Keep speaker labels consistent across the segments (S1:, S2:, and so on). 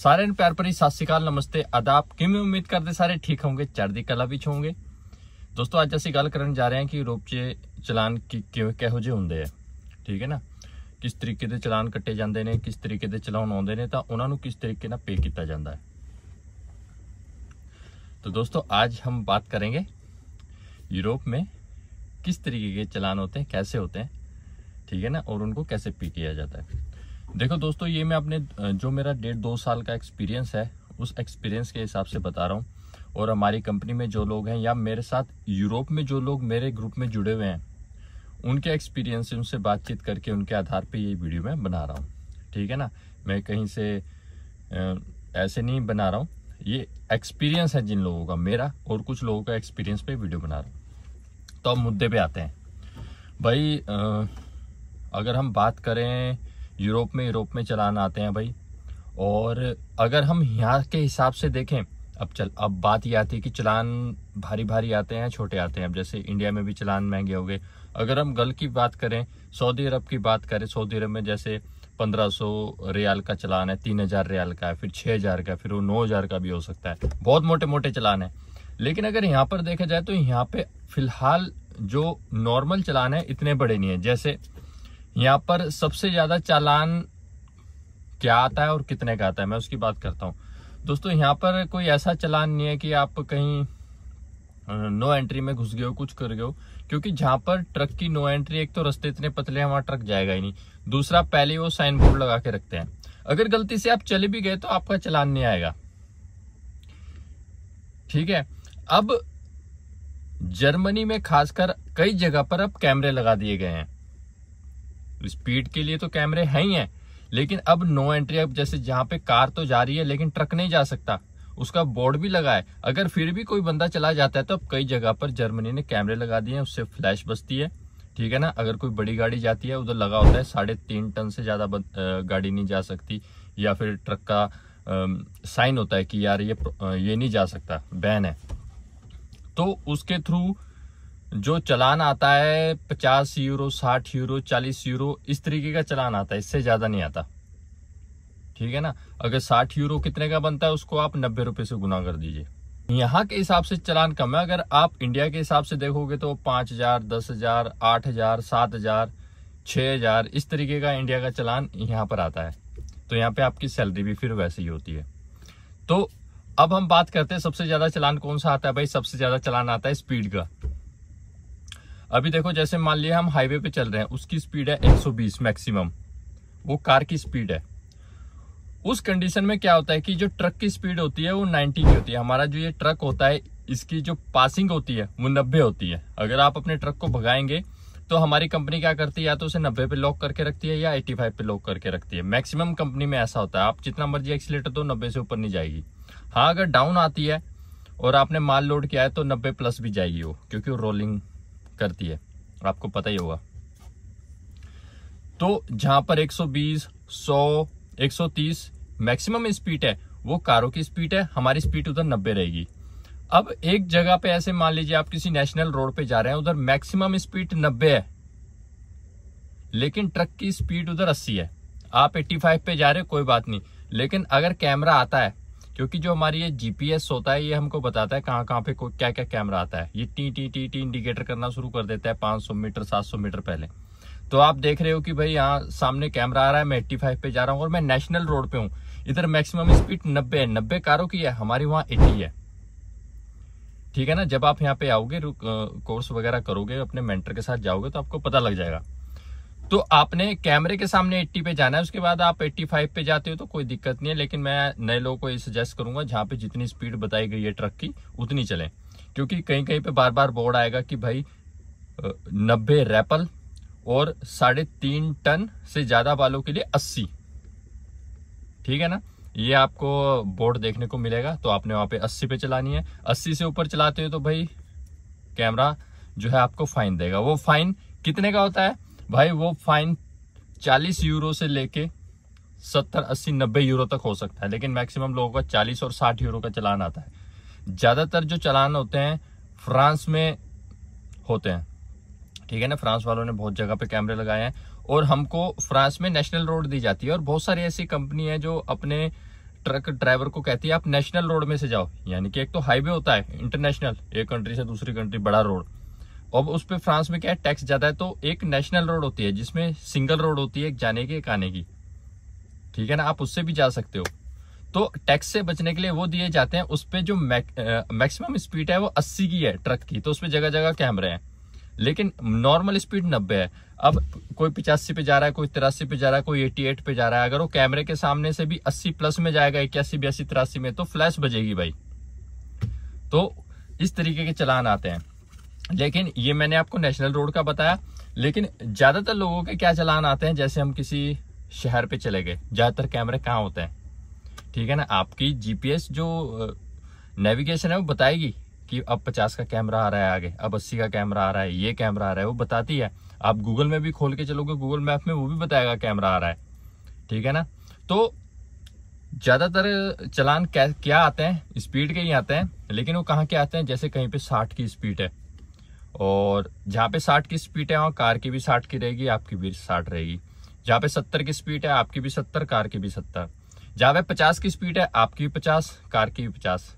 S1: ਸਾਰਿਆਂ ਨੂੰ ਪਿਆਰ ਭਰੀ ਸਤਿ ਸ਼੍ਰੀ ਅਕਾਲ ਨਮਸਤੇ ਆਦਾਬ ਕਿਵੇਂ ਉਮੀਦ ਕਰਦੇ ਸਾਰੇ ਠੀਕ ਹੋਵੋਗੇ ਚੜ੍ਹਦੀ ਕਲਾ ਵਿੱਚ ਹੋਵੋਗੇ ਦੋਸਤੋ ਅੱਜ ਅਸੀਂ ਗੱਲ ਕਰਨ ਜਾ ਰਹੇ ਹਾਂ ਕਿ ਯੂਰਪ 'ਚ ਚਲਾਨ ਕਿਵੇਂ ਕਿਹੋ ਜਿਹੇ ਹੁੰਦੇ ਆ ਠੀਕ ਹੈ ਨਾ ਕਿਸ ਤਰੀਕੇ ਦੇ ਚਲਾਨ ਕੱਟੇ ਜਾਂਦੇ ਨੇ ਕਿਸ ਤਰੀਕੇ ਦੇ ਚਲਾਉਣ ਆਉਂਦੇ ਨੇ ਤਾਂ ਉਹਨਾਂ ਨੂੰ ਕਿਸ ਤਰੀਕੇ ਨਾਲ ਪੇ ਕੀਤਾ ਜਾਂਦਾ ਹੈ तो दोस्तों आज हम बात करेंगे यूरोप में किस तरीके के चलान होते हैं कैसे होते हैं ठीक है ना और उनको कैसे पे किया जाता है देखो दोस्तों ये मैं अपने जो मेरा डेढ़ दो साल का एक्सपीरियंस है उस एक्सपीरियंस के हिसाब से बता रहा हूँ और हमारी कंपनी में जो लोग हैं या मेरे साथ यूरोप में जो लोग मेरे ग्रुप में जुड़े हुए हैं उनके एक्सपीरियंस से उनसे बातचीत करके उनके आधार पे ये वीडियो मैं बना रहा हूँ ठीक है ना मैं कहीं से ऐसे नहीं बना रहा हूँ ये एक्सपीरियंस है जिन लोगों का मेरा और कुछ लोगों का एक्सपीरियंस पे वीडियो बना रहा हूँ तो अब मुद्दे पे आते हैं भाई अगर हम बात करें यूरोप में यूरोप में चलान आते हैं भाई और अगर हम यहाँ के हिसाब से देखें अब चल अब बात ये आती है कि चलान भारी भारी आते हैं छोटे आते हैं अब जैसे इंडिया में भी चलान महंगे हो गए अगर हम गल की बात करें सऊदी अरब की बात करें सऊदी अरब में जैसे 1500 रियाल का चलान है 3000 रियाल का है फिर 6000 का फिर वो 9000 का भी हो सकता है बहुत मोटे मोटे चलान है लेकिन अगर यहाँ पर देखा जाए तो यहाँ पे फिलहाल जो नॉर्मल चलान है इतने बड़े नहीं है जैसे यहाँ पर सबसे ज़्यादा चालान क्या आता है और कितने का आता है मैं उसकी बात करता हूँ दोस्तों यहाँ पर कोई ऐसा चालान नहीं है कि आप कहीं नो एंट्री में घुस गए हो कुछ कर गए हो क्योंकि जहाँ पर ट्रक की नो एंट्री एक तो रास्ते इतने पतले हैं वहाँ ट्रक जाएगा ही नहीं दूसरा पहले वो साइन बोर्ड लगा के रखते हैं अगर गलती से आप चले भी गए तो आपका चलान नहीं आएगा ठीक है अब जर्मनी में खासकर कई जगह पर अब कैमरे लगा दिए गए हैं स्पीड के लिए तो कैमरे हैं ही हैं लेकिन अब नो एंट्री अब जैसे जहाँ पे कार तो जा रही है लेकिन ट्रक नहीं जा सकता उसका बोर्ड भी लगा है अगर फिर भी कोई बंदा चला जाता है तो अब कई जगह पर जर्मनी ने कैमरे लगा दिए हैं उससे फ्लैश बचती है ठीक है ना अगर कोई बड़ी गाड़ी जाती है उधर लगा होता है साढ़े तीन टन से ज़्यादा गाड़ी नहीं जा सकती या फिर ट्रक का साइन होता है कि यार ये ये नहीं जा सकता बैन है तो उसके थ्रू जो चलान आता है पचास यूरो साठ यूरो चालीस यूरो इस तरीके का चलान आता है इससे ज़्यादा नहीं आता ठीक है ना अगर साठ यूरो कितने का बनता है उसको आप नब्बे रुपये से गुना कर दीजिए यहाँ के हिसाब से चलान कम है अगर आप इंडिया के हिसाब से देखोगे तो पाँच हजार दस हजार आठ हजार सात हजार छः हजार इस तरीके का इंडिया का चलान यहाँ पर आता है तो यहाँ पे आपकी सैलरी भी फिर वैसे ही होती है तो अब हम बात करते हैं सबसे ज़्यादा चलान कौन सा आता है भाई सबसे ज़्यादा चलान आता है स्पीड का अभी देखो जैसे मान लिया हम हाईवे पे चल रहे हैं उसकी स्पीड है 120 मैक्सिमम वो कार की स्पीड है उस कंडीशन में क्या होता है कि जो ट्रक की स्पीड होती है वो 90 की होती है हमारा जो ये ट्रक होता है इसकी जो पासिंग होती है वो नब्बे होती है अगर आप अपने ट्रक को भगाएंगे तो हमारी कंपनी क्या करती है या तो उसे नब्बे पे लॉक करके रखती है या फाइव पे लॉक करके रखती है मैक्सिमम कंपनी में ऐसा होता है आप जितना मर्जी एक्सीटर दो नब्बे से ऊपर नहीं जाएगी हाँ अगर डाउन आती है और आपने माल लोड किया है तो नब्बे प्लस भी जाएगी वो क्योंकि वो रोलिंग करती है आपको पता ही होगा तो जहां पर 120, 100, 130 मैक्सिमम स्पीड है वो कारों की स्पीड है हमारी स्पीड उधर 90 रहेगी अब एक जगह पे ऐसे मान लीजिए आप किसी नेशनल रोड पे जा रहे हैं उधर मैक्सिमम स्पीड 90 है लेकिन ट्रक की स्पीड उधर 80 है आप 85 पे जा रहे हो कोई बात नहीं लेकिन अगर कैमरा आता है क्योंकि जो हमारी ये जीपीएस होता है ये हमको बताता है कहाँ कहाँ पे क्या क्या कैमरा आता है ये टी टी टी टी इंडिकेटर करना शुरू कर देता है 500 मीटर 700 मीटर पहले तो आप देख रहे हो कि भाई यहाँ सामने कैमरा आ रहा है मैं एट्टी फाइव पे जा रहा हूँ और मैं नेशनल रोड पे हूँ इधर मैक्सिमम स्पीड नब्बे है नब्बे कारों की है हमारी वहाँ एटी है ठीक है ना जब आप यहाँ पे आओगे कोर्स वगैरह करोगे अपने मेंटर के साथ जाओगे तो आपको पता लग जाएगा तो आपने कैमरे के सामने 80 पे जाना है उसके बाद आप 85 पे जाते हो तो कोई दिक्कत नहीं है लेकिन मैं नए लोगों को ये सजेस्ट करूंगा जहां पे जितनी स्पीड बताई गई है ट्रक की उतनी चले क्योंकि कहीं कहीं पे बार बार बोर्ड आएगा कि भाई नब्बे रैपल और साढ़े तीन टन से ज़्यादा वालों के लिए अस्सी ठीक है ना ये आपको बोर्ड देखने को मिलेगा तो आपने वहां पे अस्सी पे चलानी है अस्सी से ऊपर चलाते हो तो भाई कैमरा जो है आपको फाइन देगा वो फाइन कितने का होता है भाई वो फाइन चालीस यूरो से लेके सत्तर अस्सी नब्बे यूरो तक हो सकता है लेकिन मैक्सिमम लोगों का चालीस और साठ यूरो का चलान आता है ज़्यादातर जो चलान होते हैं फ्रांस में होते हैं ठीक है ना फ्रांस वालों ने बहुत जगह पे कैमरे लगाए हैं और हमको फ्रांस में नेशनल रोड दी जाती है और बहुत सारी ऐसी कंपनी है जो अपने ट्रक ड्राइवर को कहती है आप नेशनल रोड में से जाओ यानी कि एक तो हाईवे होता है इंटरनेशनल एक कंट्री से दूसरी कंट्री बड़ा रोड अब उस पर फ्रांस में क्या है टैक्स ज़्यादा है तो एक नेशनल रोड होती है जिसमें सिंगल रोड होती है जाने की एक आने की ठीक है ना आप उससे भी जा सकते हो तो टैक्स से बचने के लिए वो दिए जाते हैं उस पर जो मैक्सिमम स्पीड है वो 80 की है ट्रक की तो उसपे जगह जगह कैमरे हैं लेकिन नॉर्मल स्पीड 90 है अब कोई पिचासी पे जा रहा है कोई तिरासी पे जा रहा है कोई एट पे जा रहा है अगर वो कैमरे के सामने से भी 80 प्लस में जाएगा इक्यासी बयासी तिरासी में तो फ्लैश बजेगी भाई तो इस तरीके के चलान आते हैं लेकिन ये मैंने आपको नेशनल रोड का बताया लेकिन ज़्यादातर लोगों के क्या चलान आते हैं जैसे हम किसी शहर पे चले गए ज़्यादातर कैमरे कहाँ होते हैं ठीक है ना आपकी जीपीएस जो नेविगेशन है वो बताएगी कि अब पचास का कैमरा आ रहा है आगे अब अस्सी का कैमरा आ रहा है ये कैमरा आ रहा है वो बताती है आप गूगल में भी खोल के चलोगे गूगल मैप में वो भी बताएगा कैमरा आ रहा है ठीक है ना तो ज़्यादातर चलान क्या आते हैं स्पीड के ही आते हैं लेकिन वो कहाँ के आते हैं जैसे कहीं पे साठ की स्पीड है और जहाँ पे साठ की स्पीड है वहाँ कार की भी साठ की रहेगी आपकी भी साठ रहेगी जहाँ पे सत्तर की स्पीड है आपकी भी सत्तर कार की भी सत्तर जहाँ पे पचास की स्पीड है आपकी भी पचास कार की भी पचास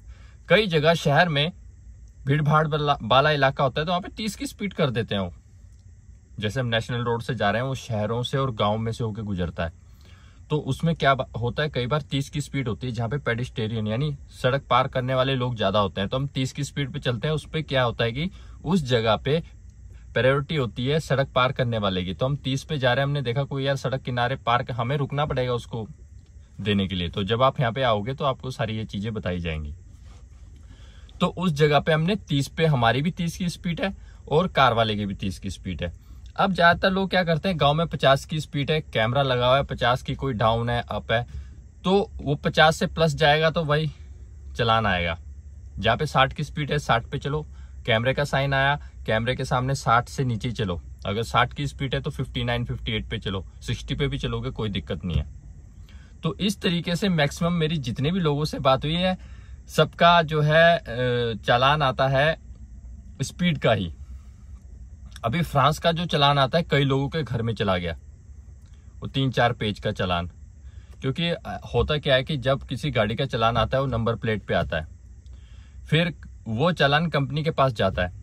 S1: कई जगह शहर में भीड़ भाड़ वाला इलाका होता है तो वहाँ पे तीस की स्पीड कर देते हैं वो जैसे हम नेशनल रोड से जा रहे हैं वो शहरों से और गाँव में से होकर गुजरता है तो उसमें क्या होता है कई बार तीस की स्पीड होती है जहाँ पे पेडिस्टेरियन यानी सड़क पार करने वाले लोग ज़्यादा होते हैं तो हम तीस की स्पीड पे चलते हैं उस पर क्या होता है कि उस जगह पे प्रायोरिटी होती है सड़क पार करने वाले की तो हम तीस पे जा रहे हैं हमने देखा कोई यार सड़क किनारे पार्क हमें रुकना पड़ेगा उसको देने के लिए तो जब आप यहाँ पे आओगे तो आपको सारी ये चीजें बताई जाएंगी तो उस जगह पे हमने तीस पे हमारी भी तीस की स्पीड है और कार वाले की भी तीस की स्पीड है अब ज्यादातर लोग क्या करते हैं गांव में पचास की स्पीड है कैमरा लगा हुआ है पचास की कोई डाउन है अप है तो वो पचास से प्लस जाएगा तो भाई चलान आएगा जहाँ पे साठ की स्पीड है साठ पे चलो कैमरे का साइन आया कैमरे के सामने 60 से नीचे चलो अगर 60 की स्पीड है तो 59, 58 पे चलो 60 पे भी चलोगे कोई दिक्कत नहीं है तो इस तरीके से मैक्सिमम मेरी जितने भी लोगों से बात हुई है सबका जो है चालान आता है स्पीड का ही अभी फ्रांस का जो चलान आता है कई लोगों के घर में चला गया वो तीन चार पेज का चलान क्योंकि होता क्या है कि जब किसी गाड़ी का चलान आता है वो नंबर प्लेट पे आता है फिर वो चालान कंपनी के पास जाता है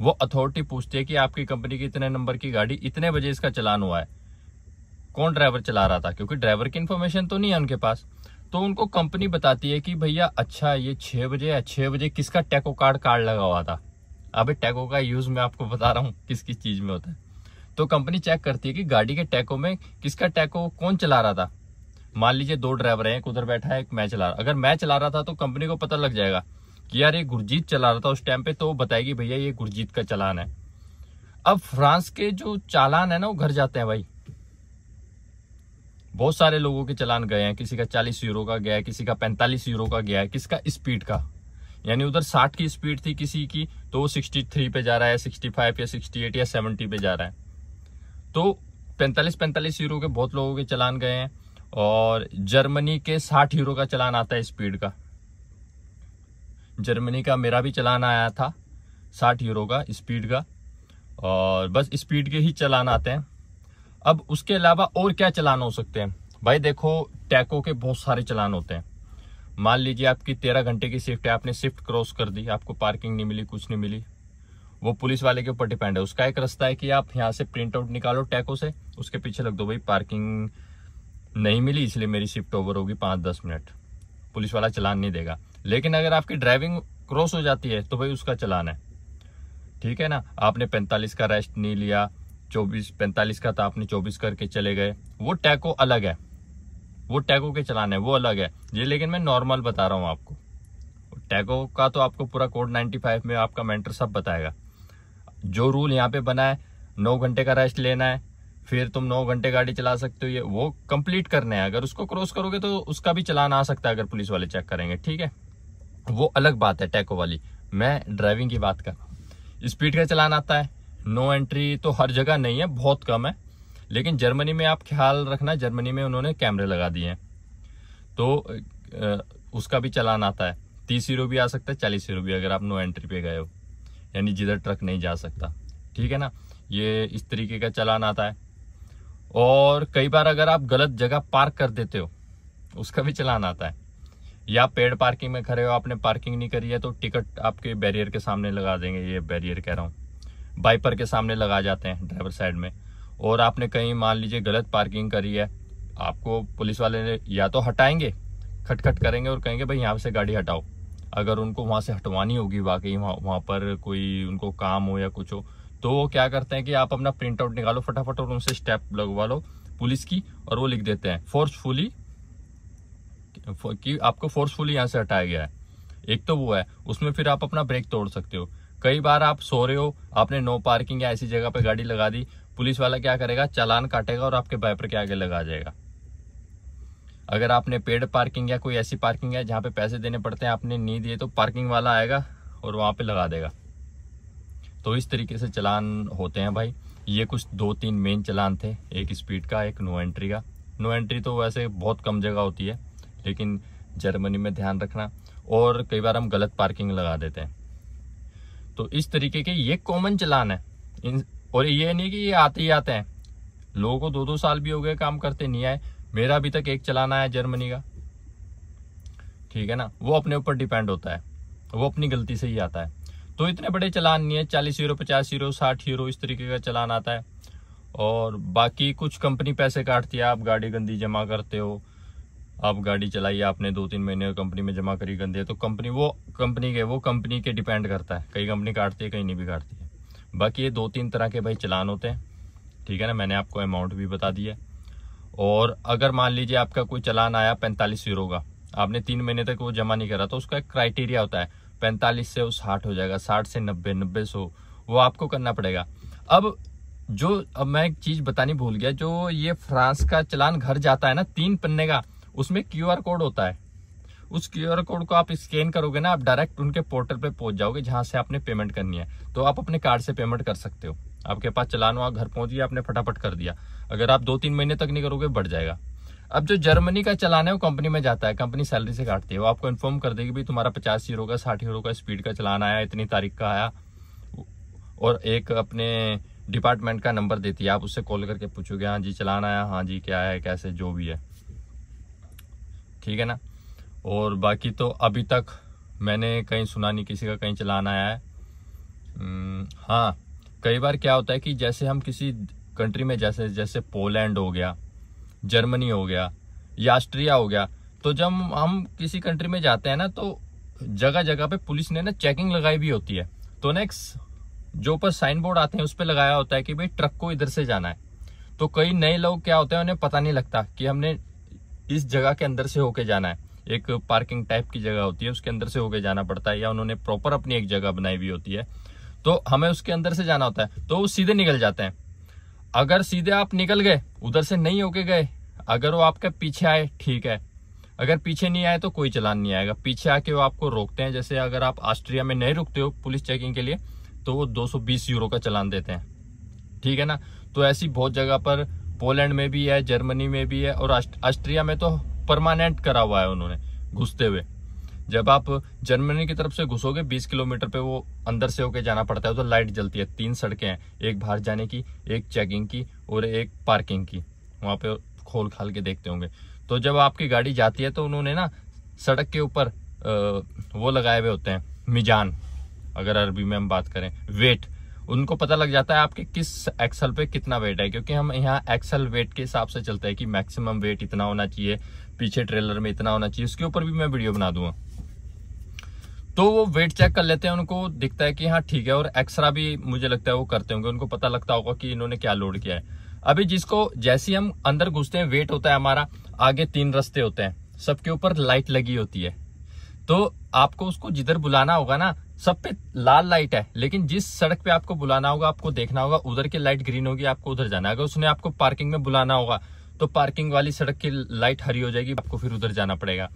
S1: वो अथॉरिटी पूछती है कि आपकी कंपनी की इतने नंबर की गाड़ी इतने बजे इसका चलान हुआ है कौन ड्राइवर चला रहा था क्योंकि ड्राइवर की इन्फॉर्मेशन तो नहीं है उनके पास तो उनको कंपनी बताती है कि भैया अच्छा ये छः बजे या छः बजे किसका टैको कार्ड कार्ड लगा हुआ था अभी टैको का यूज़ मैं आपको बता रहा हूँ किस किस चीज़ में होता है तो कंपनी चेक करती है कि गाड़ी के टैको में किसका टैको कौन चला रहा था मान लीजिए दो ड्राइवर हैं एक उधर बैठा है एक मैं चला रहा अगर मैं चला रहा था तो कंपनी को पता लग जाएगा यार ये गुरजीत चला रहा था उस टाइम पे तो वो बताएगी भैया ये गुरजीत का चालान है अब फ्रांस के जो चालान है ना वो घर जाते हैं भाई बहुत सारे लोगों के चालान गए हैं किसी का चालीस यूरो का गया है किसी का पैंतालीस यूरो का गया है किसका स्पीड का यानी उधर साठ की स्पीड थी किसी की तो वो सिक्सटी थ्री पे जा रहा है सिक्सटी फाइव या सिक्सटी एट या सेवनटी पे जा रहा है तो पैंतालीस पैंतालीस यूरो के बहुत लोगों के चलान गए हैं और जर्मनी के साठ यूरो का चलान आता है स्पीड का जर्मनी का मेरा भी चलान आया था साठ यूरो का स्पीड का और बस स्पीड के ही चलान आते हैं अब उसके अलावा और क्या चलान हो सकते हैं भाई देखो टैको के बहुत सारे चलान होते हैं मान लीजिए आपकी तेरह घंटे की शिफ्ट है आपने शिफ्ट क्रॉस कर दी आपको पार्किंग नहीं मिली कुछ नहीं मिली वो पुलिस वाले के ऊपर डिपेंड है उसका एक रास्ता है कि आप यहाँ से प्रिंट आउट निकालो टैको से उसके पीछे लग दो भाई पार्किंग नहीं मिली इसलिए मेरी शिफ्ट ओवर होगी पाँच दस मिनट पुलिस वाला चलान नहीं देगा लेकिन अगर आपकी ड्राइविंग क्रॉस हो जाती है तो भाई उसका चलान है ठीक है ना आपने पैंतालीस का रेस्ट नहीं लिया चौबीस पैंतालीस का था तो आपने चौबीस करके चले गए वो टैको अलग है वो टैको के चलान है वो अलग है ये लेकिन मैं नॉर्मल बता रहा हूँ आपको टैको का तो आपको पूरा कोड 95 में आपका मेंटर सब बताएगा जो रूल यहाँ पे बना है नौ घंटे का रेस्ट लेना है फिर तुम नौ घंटे गाड़ी चला सकते हो ये वो कंप्लीट करना है अगर उसको क्रॉस करोगे तो उसका भी चलान आ सकता है अगर पुलिस वाले चेक करेंगे ठीक है वो अलग बात है टैको वाली मैं ड्राइविंग की बात कर रहा हूँ स्पीड का चलान आता है नो एंट्री तो हर जगह नहीं है बहुत कम है लेकिन जर्मनी में आप ख्याल रखना जर्मनी में उन्होंने कैमरे लगा दिए हैं तो उसका भी चलान आता है तीस यूरो भी आ सकता है चालीस यूरो भी अगर आप नो एंट्री पे गए हो यानी जिधर ट्रक नहीं जा सकता ठीक है ना ये इस तरीके का चलान आता है और कई बार अगर आप गलत जगह पार्क कर देते हो उसका भी चलान आता है या पेड़ पार्किंग में खड़े हो आपने पार्किंग नहीं करी है तो टिकट आपके बैरियर के सामने लगा देंगे ये बैरियर कह रहा हूँ बाइपर के सामने लगा जाते हैं ड्राइवर साइड में और आपने कहीं मान लीजिए गलत पार्किंग करी है आपको पुलिस वाले ने या तो हटाएंगे खटखट करेंगे और कहेंगे भाई यहाँ से गाड़ी हटाओ अगर उनको वहाँ से हटवानी होगी वाकई वहाँ वहाँ पर कोई उनको काम हो या कुछ हो तो वो क्या करते हैं कि आप अपना प्रिंट आउट निकालो फटाफट और उनसे स्टेप लगवा लो पुलिस की और वो लिख देते हैं फोर्सफुली कि आपको फोर्सफुली यहाँ से हटाया गया है एक तो वो है उसमें फिर आप अपना ब्रेक तोड़ सकते हो कई बार आप सो रहे हो आपने नो पार्किंग या ऐसी जगह पे गाड़ी लगा दी पुलिस वाला क्या करेगा चालान काटेगा और आपके बाइपर के आगे लगा जाएगा अगर आपने पेड पार्किंग या कोई ऐसी पार्किंग है जहाँ पे पैसे देने पड़ते हैं आपने नहीं दिए तो पार्किंग वाला आएगा और वहाँ पे लगा देगा तो इस तरीके से चलान होते हैं भाई ये कुछ दो तीन मेन चलान थे एक स्पीड का एक नो एंट्री का नो एंट्री तो वैसे बहुत कम जगह होती है लेकिन जर्मनी में ध्यान रखना और कई बार हम गलत पार्किंग लगा देते हैं तो इस तरीके के ये कॉमन चलान है इन और ये नहीं कि ये आते ही आते हैं लोगों को दो दो साल भी हो गए काम करते नहीं आए मेरा अभी तक एक चलान आया जर्मनी का ठीक है ना वो अपने ऊपर डिपेंड होता है वो अपनी गलती से ही आता है तो इतने बड़े चलान नहीं है चालीस यूरो पचास यूरो साठ यूरो इस तरीके का चलान आता है और बाकी कुछ कंपनी पैसे काटती है आप गाड़ी गंदी जमा करते हो आप गाड़ी चलाई आपने दो तीन महीने कंपनी में जमा करी गंदे तो कंपनी वो कंपनी के वो कंपनी के डिपेंड करता है कई कंपनी काटती है कहीं नहीं भी काटती है बाकी ये दो तीन तरह के भाई चलान होते हैं ठीक है ना मैंने आपको अमाउंट भी बता दिया और अगर मान लीजिए आपका कोई चलान आया पैंतालीस यूरो का आपने तीन महीने तक वो जमा नहीं करा तो उसका एक क्राइटेरिया होता है पैंतालीस से वो साठ हो जाएगा साठ से नब्बे नब्बे सौ वो आपको करना पड़ेगा अब जो अब मैं एक चीज़ बतानी भूल गया जो ये फ्रांस का चलान घर जाता है ना तीन पन्ने का उसमें क्यूआर कोड होता है उस क्यूआर कोड को आप स्कैन करोगे ना आप डायरेक्ट उनके पोर्टल पे पहुंच जाओगे जहां से आपने पेमेंट करनी है तो आप अपने कार्ड से पेमेंट कर सकते हो आपके पास चलान हुआ घर पहुंच गया आपने फटाफट कर दिया अगर आप दो तीन महीने तक नहीं करोगे बढ़ जाएगा अब जो जर्मनी का चलान है वो कंपनी में जाता है कंपनी सैलरी से काटती है वो आपको इन्फॉर्म कर देगी भाई तुम्हारा पचास यूरो का साठ यूरो का स्पीड का चलान आया इतनी तारीख का आया और एक अपने डिपार्टमेंट का नंबर देती है आप उससे कॉल करके पूछोगे हाँ जी चलान आया हाँ जी क्या है कैसे जो भी है ठीक है ना और बाकी तो अभी तक मैंने कहीं सुना नहीं किसी का कहीं चलान आया है हाँ कई बार क्या होता है कि जैसे हम किसी कंट्री में जैसे जैसे पोलैंड हो गया जर्मनी हो गया या ऑस्ट्रिया हो गया तो जब हम किसी कंट्री में जाते हैं ना तो जगह जगह पे पुलिस ने ना चेकिंग लगाई भी होती है तो नेक्स्ट जो पर साइन बोर्ड आते हैं उस पर लगाया होता है कि भाई ट्रक को इधर से जाना है तो कई नए लोग क्या होते हैं उन्हें पता नहीं लगता कि हमने इस जगह के अंदर से होके जाना है एक पार्किंग टाइप की जगह होती है उसके अंदर से होके जाना पड़ता है या उन्होंने प्रॉपर अपनी एक जगह बनाई हुई होती है तो हमें उसके अंदर से जाना होता है तो वो सीधे निकल जाते हैं अगर सीधे आप निकल गए उधर से नहीं होके गए अगर वो आपके पीछे आए ठीक है अगर पीछे नहीं आए तो कोई चलान नहीं आएगा पीछे आके वो आपको रोकते हैं जैसे अगर आप ऑस्ट्रिया में नहीं रुकते हो पुलिस चेकिंग के लिए तो वो 220 यूरो का चलान देते हैं ठीक है ना तो ऐसी बहुत जगह पर पोलैंड में भी है जर्मनी में भी है और ऑस्ट्रिया में तो परमानेंट करा हुआ है उन्होंने घुसते हुए जब आप जर्मनी की तरफ से घुसोगे 20 किलोमीटर पे वो अंदर से होके जाना पड़ता है तो लाइट जलती है तीन सड़कें हैं एक बाहर जाने की एक चेकिंग की और एक पार्किंग की वहाँ पे खोल खाल के देखते होंगे तो जब आपकी गाड़ी जाती है तो उन्होंने ना सड़क के ऊपर वो लगाए हुए होते हैं मिजान अगर अरबी में हम बात करें वेट उनको पता लग जाता है आपके किस एक्सल पे कितना वेट है क्योंकि हम यहाँ एक्सल वेट के हिसाब से चलते हैं कि मैक्सिमम वेट इतना होना चाहिए पीछे ट्रेलर में इतना होना चाहिए उसके ऊपर भी मैं वीडियो बना दूंगा तो वो वेट चेक कर लेते हैं उनको दिखता है कि हाँ ठीक है और एक्सरा भी मुझे लगता है वो करते होंगे उनको पता लगता होगा कि इन्होंने क्या लोड किया है अभी जिसको जैसे हम अंदर घुसते हैं वेट होता है हमारा आगे तीन रस्ते होते हैं सबके ऊपर लाइट लगी होती है तो आपको उसको जिधर बुलाना होगा ना सब पे लाल लाइट है लेकिन जिस सड़क पे आपको बुलाना होगा आपको देखना होगा उधर की लाइट ग्रीन होगी आपको उधर जाना होगा उसने आपको पार्किंग में बुलाना होगा तो पार्किंग वाली सड़क की लाइट हरी हो जाएगी आपको फिर उधर जाना पड़ेगा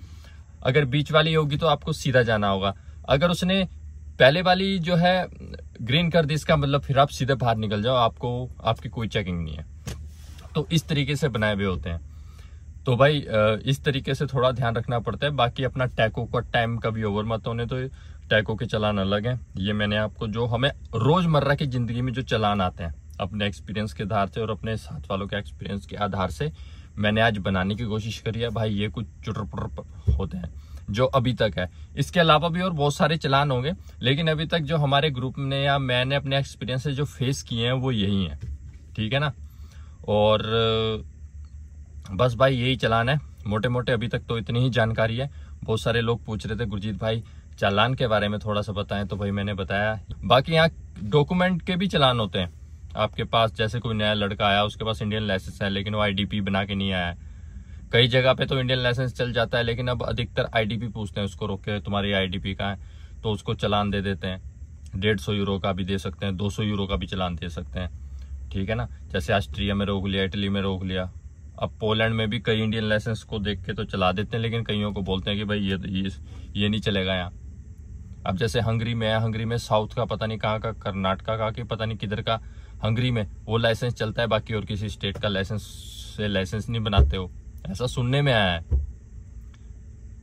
S1: अगर बीच वाली होगी तो आपको सीधा जाना होगा अगर उसने पहले वाली जो है ग्रीन कर दी इसका मतलब फिर आप सीधे बाहर निकल जाओ आपको आपकी कोई चेकिंग नहीं है तो इस तरीके से बनाए हुए होते हैं तो भाई इस तरीके से थोड़ा ध्यान रखना पड़ता है बाकी अपना टैको का टाइम कभी ओवर मत होने तो टैको के चलान अलग हैं ये मैंने आपको जो हमें रोज़मर्रा की ज़िंदगी में जो चलान आते हैं अपने एक्सपीरियंस के आधार से और अपने साथ वालों के एक्सपीरियंस के आधार से मैंने आज बनाने की कोशिश करी है भाई ये कुछ चुटपुट होते हैं जो अभी तक है इसके अलावा भी और बहुत सारे चलान होंगे लेकिन अभी तक जो हमारे ग्रुप ने या मैंने अपने एक्सपीरियंस से जो फेस किए हैं वो यही हैं ठीक है ना और बस भाई यही चलान है मोटे मोटे अभी तक तो इतनी ही जानकारी है बहुत सारे लोग पूछ रहे थे गुरजीत भाई चालान के बारे में थोड़ा सा बताएं तो भाई मैंने बताया बाकी यहाँ डॉक्यूमेंट के भी चालान होते हैं आपके पास जैसे कोई नया लड़का आया उसके पास इंडियन लाइसेंस है लेकिन वो आईडीपी बना के नहीं आया है कई जगह पे तो इंडियन लाइसेंस चल जाता है लेकिन अब अधिकतर आईडीपी पूछते हैं उसको रोक के तुम्हारी आईडीपी का है तो उसको चलान दे देते हैं डेढ़ सौ यूरो का भी दे सकते हैं दो सौ यूरो का भी चलान दे सकते हैं ठीक है ना जैसे ऑस्ट्रिया में रोक लिया इटली में रोक लिया अब पोलैंड में भी कई इंडियन लाइसेंस को देख के तो चला देते हैं लेकिन कईयों को बोलते हैं कि भाई ये, ये नहीं चलेगा यहाँ अब जैसे हंगरी में है हंगरी में साउथ का पता नहीं कहाँ का कर्नाटका का कि पता नहीं किधर का हंगरी में वो लाइसेंस चलता है बाकी और किसी स्टेट का लाइसेंस से लाइसेंस नहीं बनाते हो ऐसा सुनने में आया है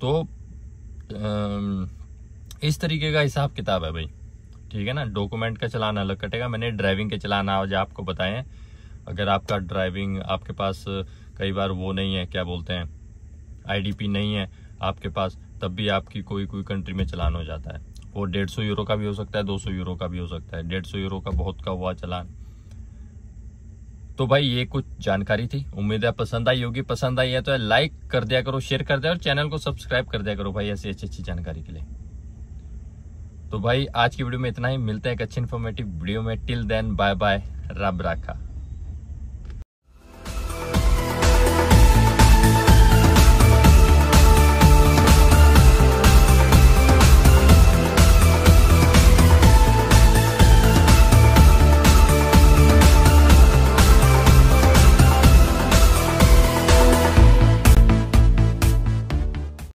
S1: तो इस तरीके का हिसाब किताब है भाई ठीक है ना डॉक्यूमेंट का चलान अलग कटेगा मैंने ड्राइविंग के चलान आज आपको बताए अगर आपका ड्राइविंग आपके पास कई बार वो नहीं है क्या बोलते हैं आईडीपी नहीं है आपके पास तब भी आपकी कोई कोई कंट्री में चलान हो जाता है वो डेढ़ सौ यूरो का भी हो सकता है दो सौ यूरो का भी हो सकता है डेढ़ सौ यूरो का बहुत का हुआ चलान तो भाई ये कुछ जानकारी थी उम्मीद है पसंद आई होगी पसंद आई है तो लाइक कर दिया करो शेयर कर दिया और चैनल को सब्सक्राइब कर दिया करो भाई ऐसी अच्छी अच्छी जानकारी के लिए तो भाई आज की वीडियो में इतना ही मिलते हैं एक अच्छी इन्फॉर्मेटिव वीडियो में टिल देन बाय बाय रब राखा